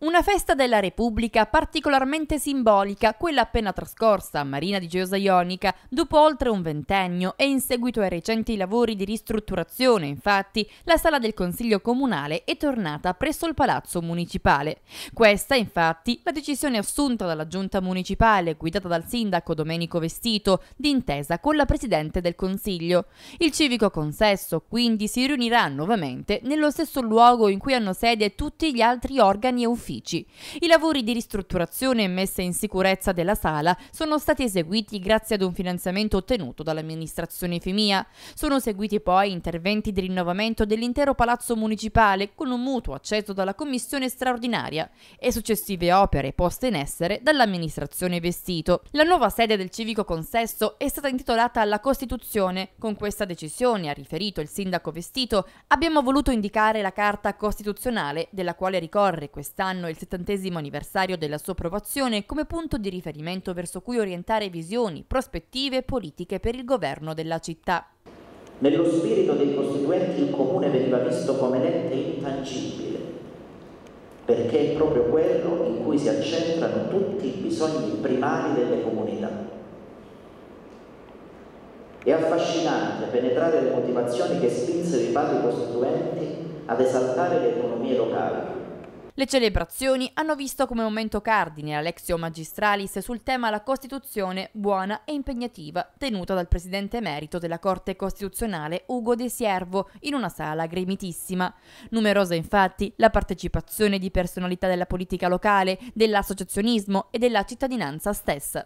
Una festa della Repubblica particolarmente simbolica, quella appena trascorsa a Marina di Giosa Ionica, dopo oltre un ventennio e in seguito ai recenti lavori di ristrutturazione, infatti, la sala del Consiglio Comunale è tornata presso il Palazzo Municipale. Questa, infatti, la decisione assunta dalla Giunta Municipale, guidata dal sindaco Domenico Vestito, d'intesa con la Presidente del Consiglio. Il civico consesso, quindi, si riunirà nuovamente nello stesso luogo in cui hanno sede tutti gli altri organi e uffici uffici. I lavori di ristrutturazione e messa in sicurezza della sala sono stati eseguiti grazie ad un finanziamento ottenuto dall'amministrazione FEMIA. Sono seguiti poi interventi di rinnovamento dell'intero palazzo municipale con un mutuo acceso dalla commissione straordinaria e successive opere poste in essere dall'amministrazione Vestito. La nuova sede del civico consesso è stata intitolata alla Costituzione. Con questa decisione, ha riferito il sindaco Vestito, abbiamo voluto indicare la carta costituzionale della quale ricorre quest'anno anno il settantesimo anniversario della sua approvazione come punto di riferimento verso cui orientare visioni, prospettive e politiche per il governo della città. Nello spirito dei costituenti il comune veniva visto come l'ente intangibile, perché è proprio quello in cui si accentrano tutti i bisogni primari delle comunità. È affascinante penetrare le motivazioni che spinsero i padri costituenti ad esaltare le economie locali, le celebrazioni hanno visto come momento cardine Alexio Magistralis sul tema la Costituzione buona e impegnativa tenuta dal presidente emerito della Corte Costituzionale Ugo De Siervo in una sala gremitissima. Numerosa infatti la partecipazione di personalità della politica locale, dell'associazionismo e della cittadinanza stessa.